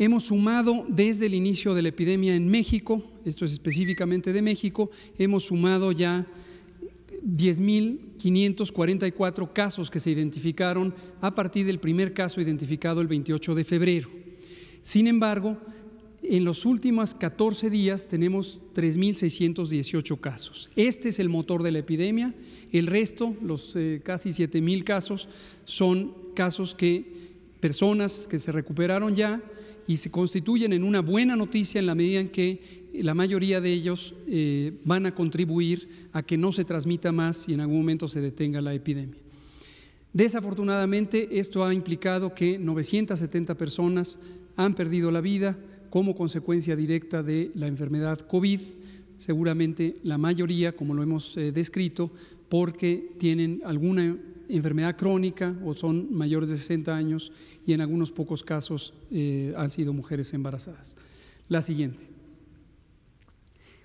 Hemos sumado desde el inicio de la epidemia en México, esto es específicamente de México, hemos sumado ya 10.544 casos que se identificaron a partir del primer caso identificado el 28 de febrero. Sin embargo, en los últimos 14 días tenemos 3.618 casos. Este es el motor de la epidemia. El resto, los eh, casi 7.000 casos, son casos que personas que se recuperaron ya y se constituyen en una buena noticia en la medida en que la mayoría de ellos eh, van a contribuir a que no se transmita más y en algún momento se detenga la epidemia. Desafortunadamente, esto ha implicado que 970 personas han perdido la vida como consecuencia directa de la enfermedad COVID, seguramente la mayoría, como lo hemos eh, descrito, porque tienen alguna enfermedad crónica o son mayores de 60 años y en algunos pocos casos eh, han sido mujeres embarazadas. La siguiente.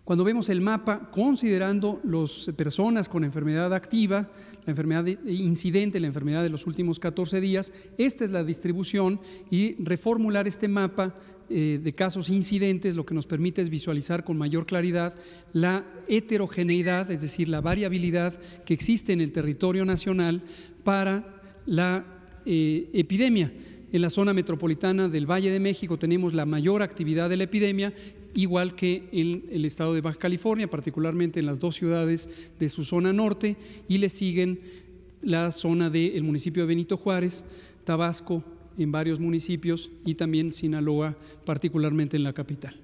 Cuando vemos el mapa, considerando las personas con enfermedad activa, la enfermedad incidente, la enfermedad de los últimos 14 días, esta es la distribución y reformular este mapa eh, de casos incidentes lo que nos permite es visualizar con mayor claridad la heterogeneidad, es decir, la variabilidad que existe en el territorio nacional para la eh, epidemia. En la zona metropolitana del Valle de México tenemos la mayor actividad de la epidemia igual que en el estado de Baja California, particularmente en las dos ciudades de su zona norte, y le siguen la zona del municipio de Benito Juárez, Tabasco, en varios municipios y también Sinaloa, particularmente en la capital.